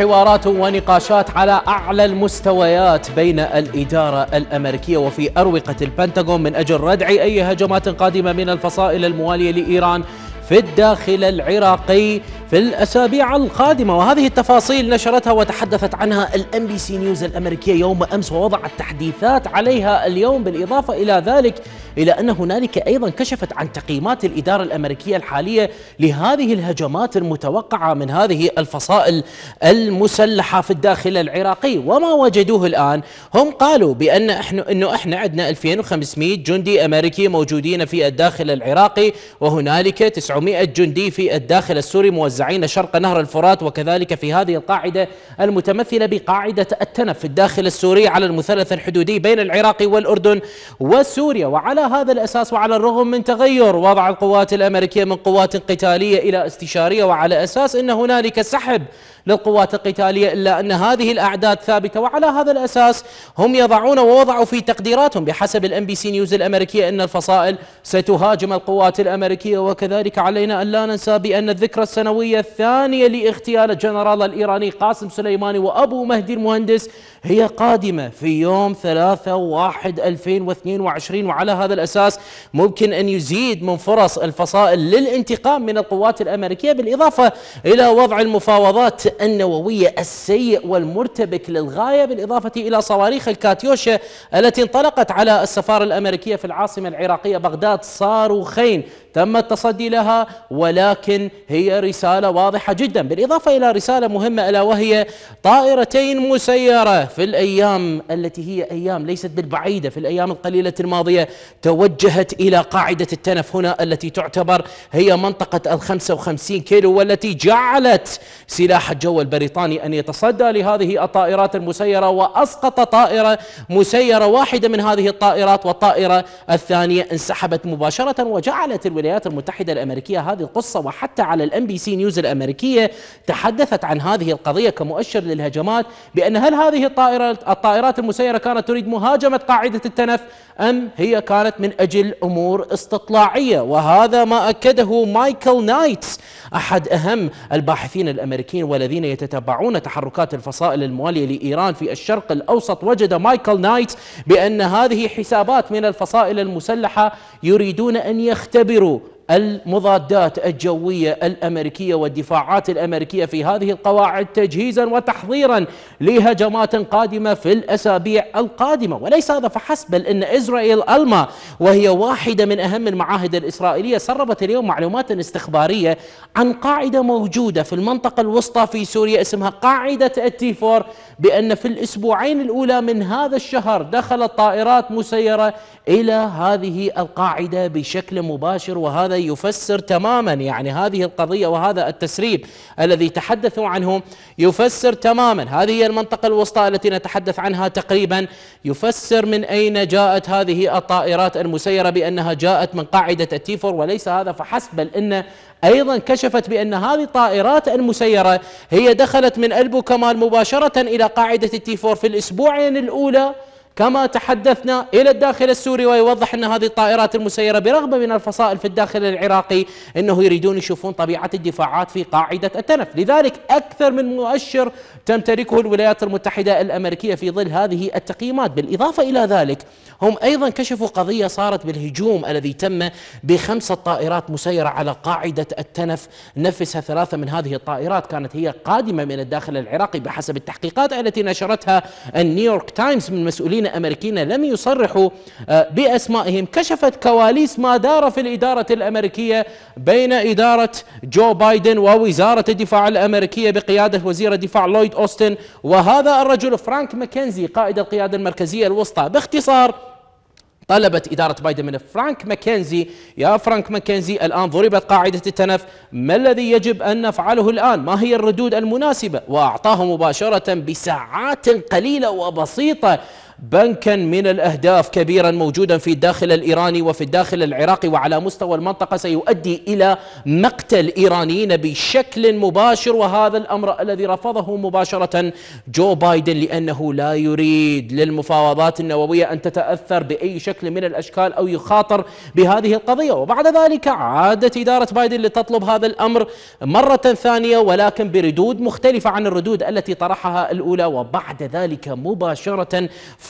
حوارات ونقاشات على أعلى المستويات بين الإدارة الأمريكية وفي أروقة البنتاغون من أجل ردع أي هجمات قادمة من الفصائل الموالية لإيران في الداخل العراقي في الأسابيع القادمة وهذه التفاصيل نشرتها وتحدثت عنها الام بي سي نيوز الأمريكية يوم أمس ووضعت تحديثات عليها اليوم بالإضافة إلى ذلك إلى أن هنالك أيضا كشفت عن تقييمات الإدارة الأمريكية الحالية لهذه الهجمات المتوقعة من هذه الفصائل المسلحة في الداخل العراقي وما وجدوه الآن هم قالوا بأن إحنا أنه إحنا عندنا 2500 جندي أمريكي موجودين في الداخل العراقي وهنالك 900 جندي في الداخل السوري موزعين شرق نهر الفرات وكذلك في هذه القاعدة المتمثلة بقاعدة التنف في الداخل السوري على المثلث الحدودي بين العراق والأردن وسوريا وعلى هذا الأساس وعلى الرغم من تغير وضع القوات الأمريكية من قوات قتالية إلى استشارية وعلى أساس أن هنالك سحب للقوات القتالية إلا أن هذه الأعداد ثابتة وعلى هذا الأساس هم يضعون ووضعوا في تقديراتهم بحسب الام بي سي نيوز الأمريكية أن الفصائل ستهاجم القوات الأمريكية وكذلك علينا أن لا ننسى بأن الذكرى السنوية الثانية لاغتيال الجنرال الإيراني قاسم سليماني وأبو مهدي المهندس هي قادمة في يوم 3 1 2022 وعلى هذا الأساس ممكن أن يزيد من فرص الفصائل للانتقام من القوات الأمريكية بالإضافة إلى وضع المفاوضات النووية السيء والمرتبك للغاية بالإضافة إلى صواريخ الكاتيوشا التي انطلقت على السفارة الأمريكية في العاصمة العراقية بغداد صاروخين تم التصدي لها ولكن هي رسالة واضحة جدا بالإضافة إلى رسالة مهمة ألا وهي طائرتين مسيرة في الأيام التي هي أيام ليست بالبعيدة في الأيام القليلة الماضية توجهت إلى قاعدة التنف هنا التي تعتبر هي منطقة ال 55 كيلو والتي جعلت سلاح الجو البريطاني أن يتصدى لهذه الطائرات المسيرة وأسقط طائرة مسيرة واحدة من هذه الطائرات والطائرة الثانية انسحبت مباشرة وجعلت الولايات الولايات المتحدة الأمريكية هذه القصة وحتى على الام بي سي نيوز الأمريكية تحدثت عن هذه القضية كمؤشر للهجمات بأن هل هذه الطائرة الطائرات المسيرة كانت تريد مهاجمة قاعدة التنف أم هي كانت من أجل أمور استطلاعية وهذا ما أكده مايكل نايتس أحد أهم الباحثين الأمريكيين والذين يتتبعون تحركات الفصائل الموالية لإيران في الشرق الأوسط وجد مايكل نايتس بأن هذه حسابات من الفصائل المسلحة يريدون أن يختبروا المضادات الجوية الأمريكية والدفاعات الأمريكية في هذه القواعد تجهيزا وتحضيرا لهجمات قادمة في الأسابيع القادمة وليس هذا فحسب بل أن إسرائيل ألما وهي واحدة من أهم المعاهد الإسرائيلية سربت اليوم معلومات استخبارية عن قاعدة موجودة في المنطقة الوسطى في سوريا اسمها قاعدة التيفور بأن في الأسبوعين الأولى من هذا الشهر دخلت طائرات مسيرة إلى هذه القاعدة بشكل مباشر وهذا يفسر تماما يعني هذه القضية وهذا التسريب الذي تحدثوا عنه يفسر تماما هذه هي المنطقة الوسطى التي نتحدث عنها تقريبا يفسر من أين جاءت هذه الطائرات المسيرة بأنها جاءت من قاعدة التيفور وليس هذا فحسب بل إن أيضا كشفت بأن هذه الطائرات المسيرة هي دخلت من ألبو كمال مباشرة إلى قاعدة التيفور في الأسبوعين الأولى كما تحدثنا إلى الداخل السوري ويوضح أن هذه الطائرات المسيرة برغبه من الفصائل في الداخل العراقي أنه يريدون يشوفون طبيعة الدفاعات في قاعدة التنف لذلك أكثر من مؤشر تمتلكه الولايات المتحدة الأمريكية في ظل هذه التقييمات بالإضافة إلى ذلك هم أيضا كشفوا قضية صارت بالهجوم الذي تم بخمسة طائرات مسيرة على قاعدة التنف نفسها ثلاثة من هذه الطائرات كانت هي قادمة من الداخل العراقي بحسب التحقيقات التي نشرتها النيويورك تايمز من مسؤولين الأمريكيين لم يصرحوا آه، بأسمائهم كشفت كواليس ما دار في الإدارة الأمريكية بين إدارة جو بايدن ووزارة الدفاع الأمريكية بقيادة وزير الدفاع لويد أوستن وهذا الرجل فرانك ماكنزي قائد القيادة المركزية الوسطى باختصار طلبت إدارة بايدن من فرانك ماكنزي يا فرانك ماكنزي الآن ضربت قاعدة التنف ما الذي يجب أن نفعله الآن ما هي الردود المناسبة وأعطاه مباشرة بساعات قليلة وبسيطة بنكا من الأهداف كبيرا موجودا في الداخل الإيراني وفي الداخل العراقي وعلى مستوى المنطقة سيؤدي إلى مقتل إيرانيين بشكل مباشر وهذا الأمر الذي رفضه مباشرة جو بايدن لأنه لا يريد للمفاوضات النووية أن تتأثر بأي شكل من الأشكال أو يخاطر بهذه القضية وبعد ذلك عادت إدارة بايدن لتطلب هذا الأمر مرة ثانية ولكن بردود مختلفة عن الردود التي طرحها الأولى وبعد ذلك مباشرة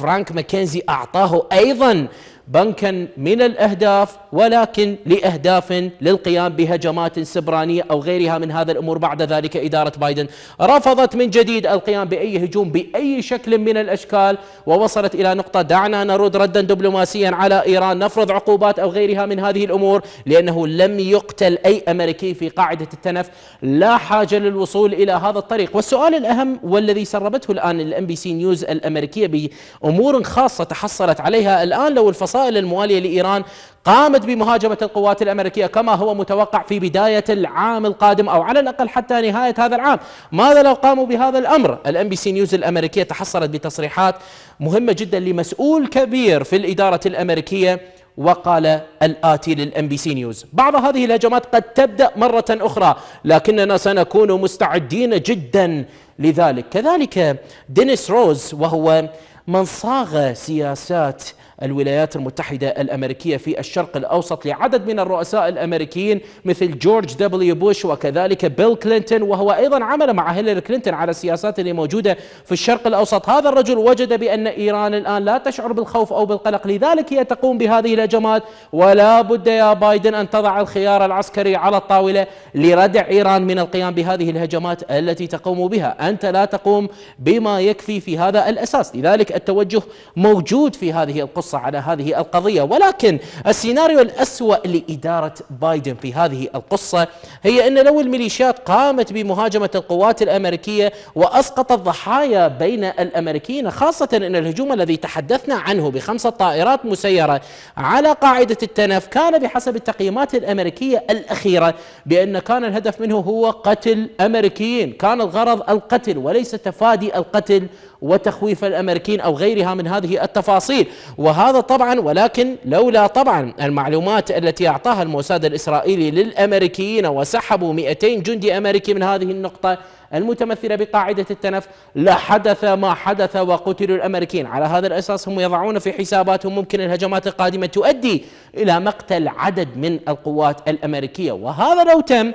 فرانك ماكنزي أعطاه أيضا بنكا من الأهداف ولكن لأهداف للقيام بهجمات سبرانية أو غيرها من هذا الأمور بعد ذلك إدارة بايدن رفضت من جديد القيام بأي هجوم بأي شكل من الأشكال ووصلت إلى نقطة دعنا نرد ردا دبلوماسيا على إيران نفرض عقوبات أو غيرها من هذه الأمور لأنه لم يقتل أي أمريكي في قاعدة التنف لا حاجة للوصول إلى هذا الطريق والسؤال الأهم والذي سربته الآن الام بي سي نيوز الأمريكية بأمور خاصة تحصلت عليها الآن لو الفصائل الفصائل الموالية لإيران قامت بمهاجمة القوات الأمريكية كما هو متوقع في بداية العام القادم أو على الأقل حتى نهاية هذا العام ماذا لو قاموا بهذا الأمر الام بي سي نيوز الأمريكية تحصلت بتصريحات مهمة جدا لمسؤول كبير في الإدارة الأمريكية وقال الآتي للام بي سي نيوز بعض هذه الهجمات قد تبدأ مرة أخرى لكننا سنكون مستعدين جدا لذلك كذلك دينيس روز وهو من صاغ سياسات الولايات المتحدة الأمريكية في الشرق الأوسط لعدد من الرؤساء الأمريكيين مثل جورج دبليو بوش وكذلك بيل كلينتون وهو أيضا عمل مع هيلاري كلينتون على السياسات اللي موجودة في الشرق الأوسط هذا الرجل وجد بأن إيران الآن لا تشعر بالخوف أو بالقلق لذلك هي تقوم بهذه الهجمات ولا بد يا بايدن أن تضع الخيار العسكري على الطاولة لردع إيران من القيام بهذه الهجمات التي تقوم بها أنت لا تقوم بما يكفي في هذا الأساس لذلك التوجه موجود في هذه القصة الفرصة على هذه القضية ولكن السيناريو الأسوأ لإدارة بايدن في هذه القصة هي أن لو الميليشيات قامت بمهاجمة القوات الأمريكية وأسقطت ضحايا بين الأمريكيين خاصة أن الهجوم الذي تحدثنا عنه بخمسة طائرات مسيرة على قاعدة التنف كان بحسب التقييمات الأمريكية الأخيرة بأن كان الهدف منه هو قتل أمريكيين كان الغرض القتل وليس تفادي القتل وتخويف الأمريكيين أو غيرها من هذه التفاصيل وه هذا طبعا ولكن لولا طبعا المعلومات التي أعطاها الموساد الإسرائيلي للأمريكيين وسحبوا 200 جندي أمريكي من هذه النقطة المتمثلة بقاعدة التنف لحدث ما حدث وقتلوا الأمريكيين على هذا الأساس هم يضعون في حساباتهم ممكن الهجمات القادمة تؤدي إلى مقتل عدد من القوات الأمريكية وهذا لو تم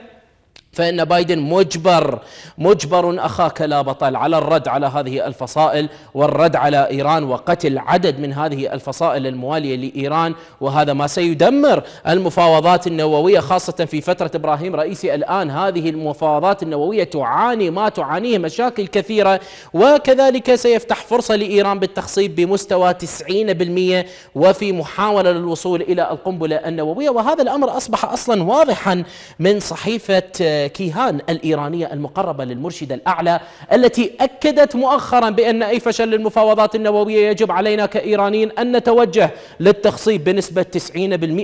فإن بايدن مجبر مجبر أخاك لا بطل على الرد على هذه الفصائل والرد على إيران وقتل عدد من هذه الفصائل الموالية لإيران وهذا ما سيدمر المفاوضات النووية خاصة في فترة إبراهيم رئيسي الآن هذه المفاوضات النووية تعاني ما تعانيه مشاكل كثيرة وكذلك سيفتح فرصة لإيران بالتخصيب بمستوى 90% وفي محاولة للوصول إلى القنبلة النووية وهذا الأمر أصبح أصلا واضحا من صحيفة كيهان الإيرانية المقربة للمرشد الأعلى التي أكدت مؤخرا بأن أي فشل للمفاوضات النووية يجب علينا كإيرانيين أن نتوجه للتخصيب بنسبة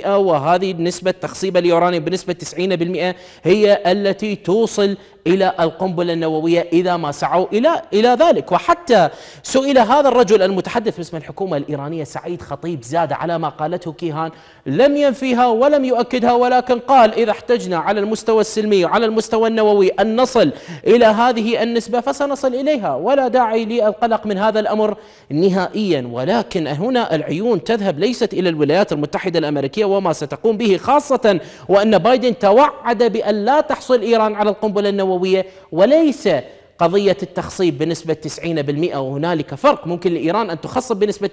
90% وهذه نسبة تخصيب اليورانيوم بنسبة 90% هي التي توصل إلى القنبلة النووية إذا ما سعوا إلى إلى ذلك وحتى سئل هذا الرجل المتحدث باسم الحكومة الإيرانية سعيد خطيب زاد على ما قالته كيهان لم ينفيها ولم يؤكدها ولكن قال إذا احتجنا على المستوى السلمي وعلى المستوى النووي أن نصل إلى هذه النسبة فسنصل إليها ولا داعي للقلق من هذا الأمر نهائيا ولكن هنا العيون تذهب ليست إلى الولايات المتحدة الأمريكية وما ستقوم به خاصة وأن بايدن توعد بأن لا تحصل إيران على القنبلة النووية النوويه وليس قضية التخصيب بنسبة 90% وهنالك فرق ممكن لإيران أن تخصب بنسبة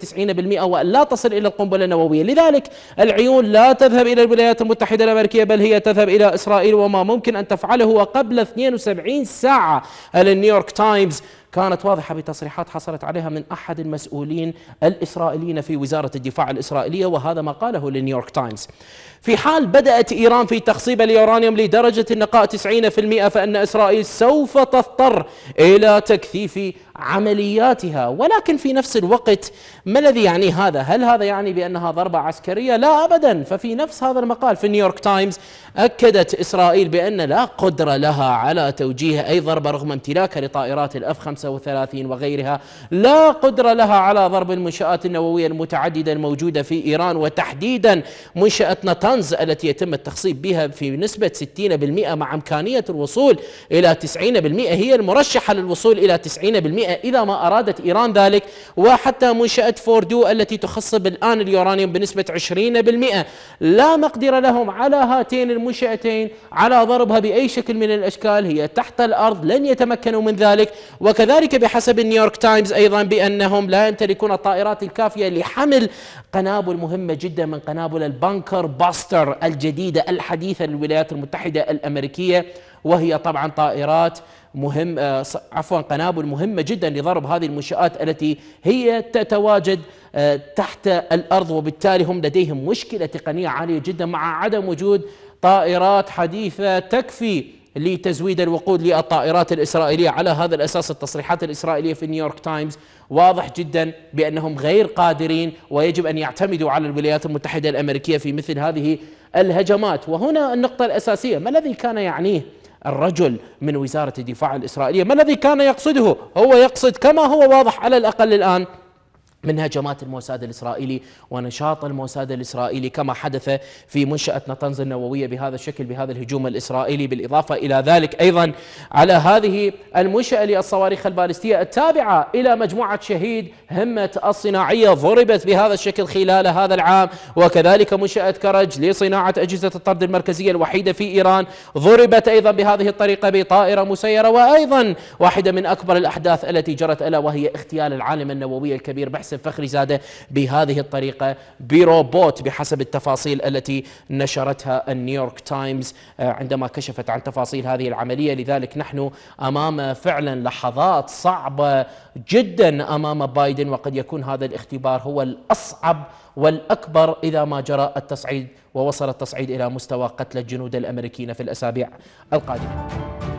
90% وأن لا تصل إلى القنبلة النووية لذلك العيون لا تذهب إلى الولايات المتحدة الأمريكية بل هي تذهب إلى إسرائيل وما ممكن أن تفعله وقبل 72 ساعة النيويورك تايمز كانت واضحة بتصريحات حصلت عليها من أحد المسؤولين الإسرائيليين في وزارة الدفاع الإسرائيلية وهذا ما قاله لنيويورك تايمز في حال بدأت إيران في تخصيب اليورانيوم لدرجة النقاء 90% فإن إسرائيل سوف تضطر إلى تكثيف عملياتها ولكن في نفس الوقت ما الذي يعني هذا هل هذا يعني بأنها ضربة عسكرية لا أبدا ففي نفس هذا المقال في نيويورك تايمز أكدت إسرائيل بأن لا قدرة لها على توجيه أي ضربة رغم امتلاكها لطائرات الأف 35 35 وغيرها لا قدرة لها على ضرب المنشآت النووية المتعددة الموجودة في إيران وتحديدا منشأة نتنز التي يتم التخصيب بها في نسبة 60% مع إمكانية الوصول إلى 90% هي المرشحة للوصول إلى 90% إذا ما أرادت إيران ذلك وحتى منشأة فوردو التي تخصب الآن اليورانيوم بنسبة 20% لا مقدرة لهم على هاتين المنشأتين على ضربها بأي شكل من الأشكال هي تحت الأرض لن يتمكنوا من ذلك وكذلك وكذلك بحسب نيويورك تايمز أيضا بأنهم لا يمتلكون الطائرات الكافية لحمل قنابل مهمة جدا من قنابل البنكر باستر الجديدة الحديثة للولايات المتحدة الأمريكية وهي طبعا طائرات مهم آه، عفوا قنابل مهمة جدا لضرب هذه المنشآت التي هي تتواجد آه، تحت الأرض وبالتالي هم لديهم مشكلة تقنية عالية جدا مع عدم وجود طائرات حديثة تكفي لتزويد الوقود للطائرات الإسرائيلية على هذا الأساس التصريحات الإسرائيلية في نيويورك تايمز واضح جدا بأنهم غير قادرين ويجب أن يعتمدوا على الولايات المتحدة الأمريكية في مثل هذه الهجمات وهنا النقطة الأساسية ما الذي كان يعنيه الرجل من وزارة الدفاع الإسرائيلية ما الذي كان يقصده هو يقصد كما هو واضح على الأقل الآن من هجمات الموساد الإسرائيلي ونشاط الموساد الإسرائيلي كما حدث في منشأة نطنز النووية بهذا الشكل بهذا الهجوم الإسرائيلي بالإضافة إلى ذلك أيضا على هذه المنشأة للصواريخ البالستية التابعة إلى مجموعة شهيد همة الصناعية ضربت بهذا الشكل خلال هذا العام وكذلك منشأة كرج لصناعة أجهزة الطرد المركزية الوحيدة في إيران ضربت أيضا بهذه الطريقة بطائرة مسيرة وأيضا واحدة من أكبر الأحداث التي جرت ألا وهي اغتيال العالم النووي الكبير بحث حسن فخري زاده بهذه الطريقة بروبوت بحسب التفاصيل التي نشرتها النيويورك تايمز آه، عندما كشفت عن تفاصيل هذه العملية لذلك نحن أمام فعلا لحظات صعبة جدا أمام بايدن وقد يكون هذا الاختبار هو الأصعب والأكبر إذا ما جرى التصعيد ووصل التصعيد إلى مستوى قتل الجنود الأمريكيين في الأسابيع القادمة